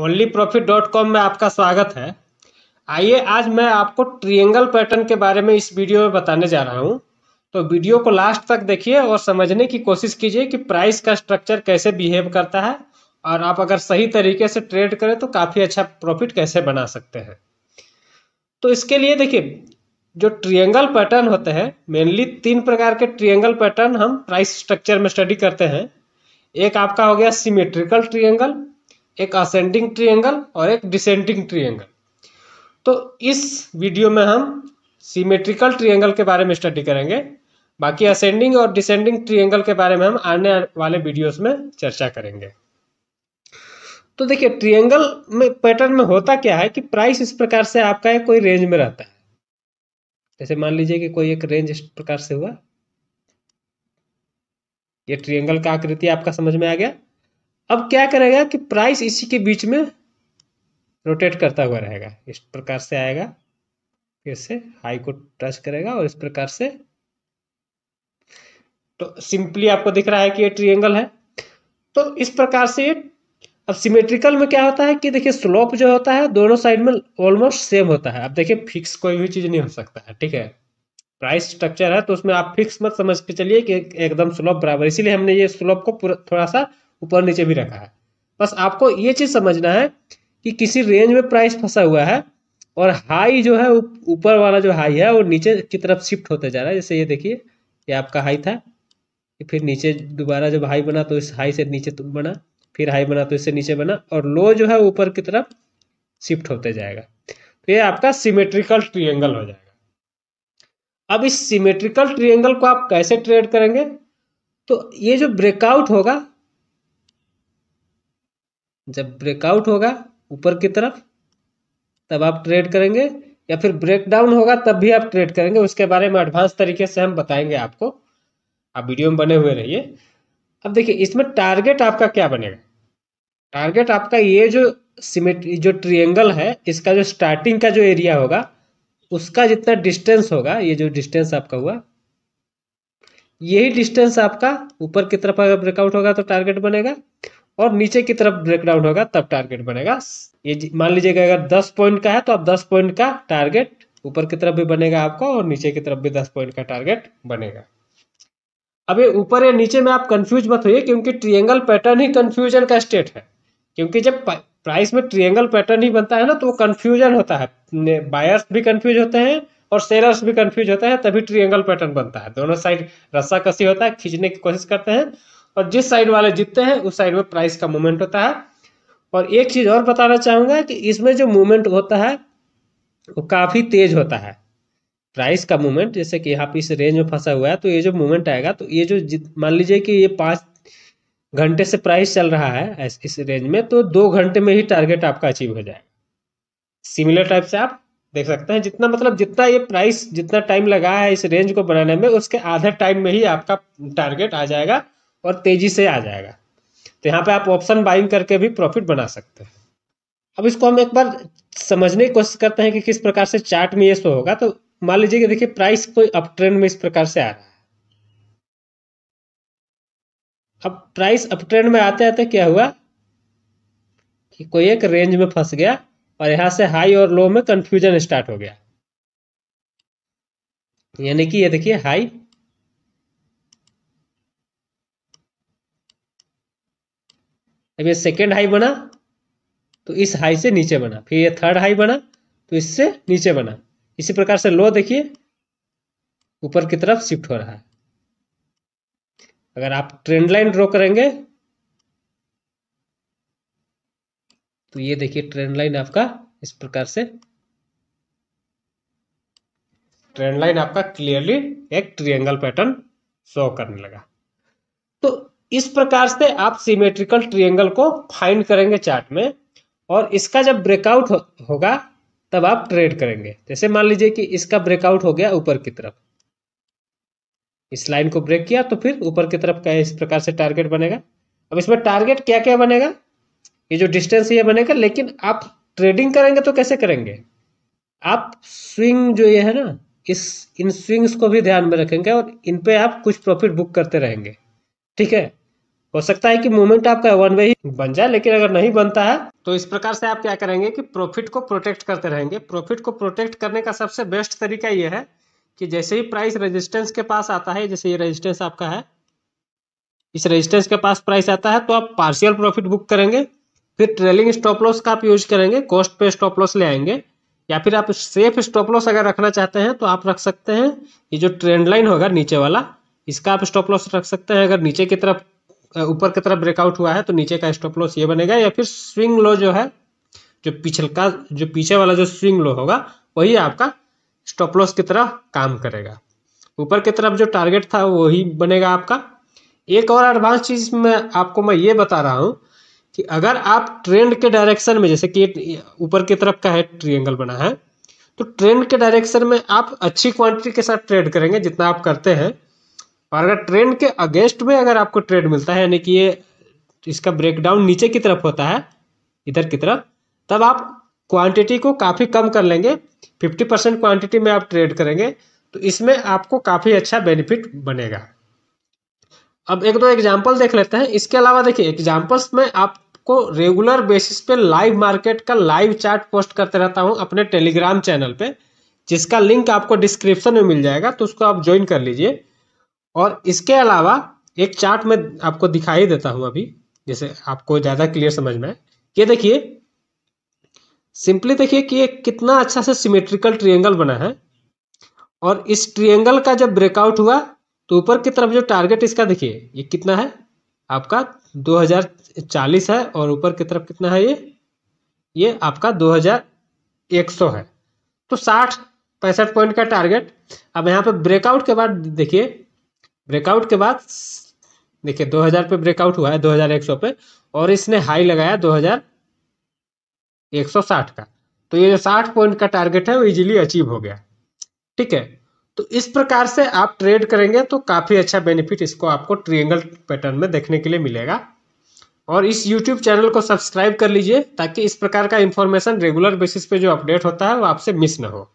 only profit dot com में आपका स्वागत है आइए आज मैं आपको ट्रिएंगल पैटर्न के बारे में इस वीडियो में बताने जा रहा हूँ तो वीडियो को लास्ट तक देखिए और समझने की कोशिश कीजिए कि प्राइस का स्ट्रक्चर कैसे बिहेव करता है और आप अगर सही तरीके से ट्रेड करें तो काफ़ी अच्छा प्रॉफिट कैसे बना सकते हैं तो इसके लिए देखिए जो ट्रिएंगल पैटर्न होते हैं मेनली तीन प्रकार के ट्रिएंगल पैटर्न हम प्राइस स्ट्रक्चर में स्टडी करते हैं एक आपका हो गया सिमेट्रिकल ट्रिएंगल एक असेंडिंग एंगल और एक डिसेंडिंग एंगल तो इस वीडियो में हम सीमेट्रिकल ट्रीएंगल के बारे में स्टडी करेंगे बाकी असेंडिंग और डिसेंडिंग एंगल के बारे में हम आने वाले वीडियोस में चर्चा करेंगे तो देखिए ट्रीएंगल में पैटर्न में होता क्या है कि प्राइस इस प्रकार से आपका एक कोई रेंज में रहता है जैसे मान लीजिए कि कोई एक रेंज इस प्रकार से हुआ ये ट्रीएंगल का आकृति आपका समझ में आ गया अब क्या करेगा कि प्राइस इसी के बीच में रोटेट करता हुआ रहेगा इस प्रकार से आएगा फिर से हाई को टच करेगा और इस प्रकार से तो सिंपली आपको दिख रहा है कि ये ट्रिएंगल है तो इस प्रकार से अब सिमेट्रिकल में क्या होता है कि देखिए स्लोप जो होता है दोनों साइड में ऑलमोस्ट सेम होता है अब देखिए फिक्स कोई भी चीज़ नहीं हो सकता है ठीक है प्राइस स्ट्रक्चर है तो उसमें आप फिक्स मत समझ के चलिए कि एकदम स्लोप बराबर इसीलिए हमने ये स्लोप को पूरा थोड़ा सा ऊपर नीचे भी रखा है बस आपको ये चीज़ समझना है कि किसी रेंज में प्राइस फंसा हुआ है और हाई जो है ऊपर वाला जो हाई है वो नीचे की तरफ शिफ्ट होते जा रहा है जैसे ये देखिए ये आपका हाई था फिर नीचे दोबारा जब हाई बना तो इस हाई से नीचे तो बना फिर हाई बना तो इससे नीचे बना और लो जो है ऊपर की तरफ शिफ्ट होते जाएगा तो ये आपका सिमेट्रिकल ट्रीएंगल हो जाएगा अब इस सिमेट्रिकल ट्रीएंगल को आप कैसे ट्रेड करेंगे तो ये जो ब्रेकआउट होगा जब ब्रेकआउट होगा ऊपर की तरफ तब आप ट्रेड करेंगे या फिर ब्रेकडाउन होगा तब भी आप ट्रेड करेंगे उसके बारे में एडवांस तरीके से हम बताएंगे आपको आप वीडियो में बने हुए रहिए अब देखिए इसमें टारगेट आपका क्या बनेगा टारगेट आपका ये जो सिमेट्री जो ट्रिएंगल है इसका जो स्टार्टिंग का जो एरिया होगा उसका जितना डिस्टेंस होगा ये जो डिस्टेंस आपका हुआ यही डिस्टेंस आपका ऊपर की तरफ अगर ब्रेकआउट होगा तो टारगेट बनेगा और नीचे की तरफ ब्रेकडाउन होगा तब टारगेट बनेगा ये मान लीजिएगा अगर दस पॉइंट का है तो आप दस पॉइंट का टारगेट ऊपर की तरफ भी बनेगा आपको और नीचे की तरफ भी दस पॉइंट का टारगेट बनेगा अब ये ऊपर या नीचे में आप कंफ्यूज मत होइए क्योंकि ट्रिएंगल पैटर्न ही कंफ्यूजन का स्टेट है क्योंकि जब प्राइस में ट्रिएंगल पैटर्न ही बनता है ना तो वो कंफ्यूजन होता है बायर्स भी कंफ्यूज होते हैं और सेलर्स भी कंफ्यूज होते हैं तभी ट्रिएंगल पैटर्न बनता है दोनों साइड रस्सा कसी होता है खींचने की कोशिश करते हैं और जिस साइड वाले जीतते हैं उस साइड में प्राइस का मूवमेंट होता है और एक चीज़ और बताना चाहूंगा कि इसमें जो मूवमेंट होता है वो काफ़ी तेज होता है प्राइस का मूवमेंट जैसे कि यहाँ पे इस रेंज में फंसा हुआ है तो ये जो मूवमेंट आएगा तो ये जो मान लीजिए कि ये पांच घंटे से प्राइस चल रहा है इस रेंज में तो दो घंटे में ही टारगेट आपका अचीव हो जाएगा सिमिलर टाइप से आप देख सकते हैं जितना मतलब जितना ये प्राइस जितना टाइम लगा है इस रेंज को बनाने में उसके आधे टाइम में ही आपका टारगेट आ जाएगा और तेज़ी से आ जाएगा तो यहाँ पे आप ऑप्शन बाइंग करके भी प्रॉफिट बना सकते हैं अब इसको हम एक बार समझने की कोशिश करते हैं कि किस प्रकार से चार्ट में ये शो होगा तो मान लीजिए कि देखिए प्राइस कोई अप ट्रेंड में इस प्रकार से आ रहा है अब प्राइस अप ट्रेंड में आते आते क्या हुआ कि कोई एक रेंज में फंस गया और यहां से हाई और लो में कंफ्यूजन स्टार्ट हो गया यानी कि ये देखिए हाई अब ये सेकेंड हाई बना तो इस हाई से नीचे बना फिर ये थर्ड हाई बना तो इससे नीचे बना इसी प्रकार से लो देखिए ऊपर की तरफ शिफ्ट हो रहा है अगर आप ट्रेंड लाइन ड्रॉ करेंगे तो ये देखिए ट्रेंड लाइन आपका इस प्रकार से ट्रेंड लाइन आपका क्लियरली एक ट्रिएंगल पैटर्न शो करने लगा तो इस प्रकार से आप सिमेट्रिकल ट्रिएंगल को फाइंड करेंगे चार्ट में और इसका जब ब्रेकआउट हो, होगा तब आप ट्रेड करेंगे जैसे मान लीजिए कि इसका ब्रेकआउट हो गया ऊपर की तरफ इस लाइन को ब्रेक किया तो फिर ऊपर की तरफ का इस प्रकार से टारगेट बनेगा अब इसमें टारगेट क्या क्या बनेगा ये जो डिस्टेंस ये बनेगा लेकिन आप ट्रेडिंग करेंगे तो कैसे करेंगे आप स्विंग जो ये है ना इस इन स्विंग्स को भी ध्यान में रखेंगे और इन पे आप कुछ प्रॉफिट बुक करते रहेंगे ठीक है हो सकता है कि मूवमेंट आपका वन वे ही बन जाए लेकिन अगर नहीं बनता है तो इस प्रकार से आप क्या करेंगे कि प्रॉफिट को प्रोटेक्ट करते रहेंगे प्रॉफिट को प्रोटेक्ट करने का सबसे बेस्ट तरीका यह है कि जैसे ही प्राइस रेजिस्टेंस के पास आता है जैसे ये रेजिस्टेंस आपका है इस रेजिस्टेंस के पास प्राइस आता है तो आप पार्शियल प्रॉफिट बुक करेंगे फिर ट्रेलिंग स्टॉप लॉस का आप यूज करेंगे कॉस्ट पे स्टॉप लॉस ले आएंगे या फिर आप सेफ स्टॉप लॉस अगर रखना चाहते हैं तो आप रख सकते हैं ये जो ट्रेंड लाइन होगा नीचे वाला इसका आप स्टॉप लॉस रख सकते हैं अगर नीचे की तरफ ऊपर की तरफ ब्रेकआउट हुआ है तो नीचे का स्टॉप लॉस ये बनेगा या फिर स्विंग लो जो है जो का जो पीछे वाला जो स्विंग लो होगा वही आपका स्टॉप लॉस की तरह काम करेगा ऊपर की तरफ जो टारगेट था वही बनेगा आपका एक और एडवांस चीज में आपको मैं ये बता रहा हूँ कि अगर आप ट्रेंड के डायरेक्शन में जैसे कि ऊपर की तरफ का है ट्रियंगल बना है तो ट्रेंड के डायरेक्शन में आप अच्छी क्वांटिटी के साथ ट्रेड करेंगे जितना आप करते हैं और अगर ट्रेंड के अगेंस्ट में अगर आपको ट्रेड मिलता है यानी कि ये इसका ब्रेकडाउन नीचे की तरफ होता है इधर की तरफ तब आप क्वांटिटी को काफ़ी कम कर लेंगे 50 परसेंट क्वान्टिटी में आप ट्रेड करेंगे तो इसमें आपको काफ़ी अच्छा बेनिफिट बनेगा अब एक दो एग्जाम्पल देख लेते हैं इसके अलावा देखिए एग्जाम्पल्स में आपको रेगुलर बेसिस पे लाइव मार्केट का लाइव चार्ट पोस्ट करते रहता हूँ अपने टेलीग्राम चैनल पे जिसका लिंक आपको डिस्क्रिप्शन में मिल जाएगा तो उसको आप ज्वाइन कर लीजिए और इसके अलावा एक चार्ट में आपको दिखाई देता हूं अभी जैसे आपको ज़्यादा क्लियर समझ में आए ये देखिए सिंपली देखिए कि ये कितना अच्छा से सिमेट्रिकल ट्रीएंगल बना है और इस ट्रीएंगल का जब ब्रेकआउट हुआ तो ऊपर की तरफ जो टारगेट इसका देखिए ये कितना है आपका 2040 है और ऊपर की तरफ कितना है ये ये आपका 2100 है तो साठ पैंसठ पॉइंट का टारगेट अब यहाँ पे ब्रेकआउट के बाद देखिए ब्रेकआउट के बाद देखिए 2000 पे ब्रेकआउट हुआ है 2100 पे और इसने हाई लगाया 2160 का तो ये जो 60 पॉइंट का टारगेट है वो इजीली अचीव हो गया ठीक है तो इस प्रकार से आप ट्रेड करेंगे तो काफ़ी अच्छा बेनिफिट इसको आपको ट्रिएंगल पैटर्न में देखने के लिए मिलेगा और इस यूट्यूब चैनल को सब्सक्राइब कर लीजिए ताकि इस प्रकार का इंफॉर्मेशन रेगुलर बेसिस पे जो अपडेट होता है वो आपसे मिस ना हो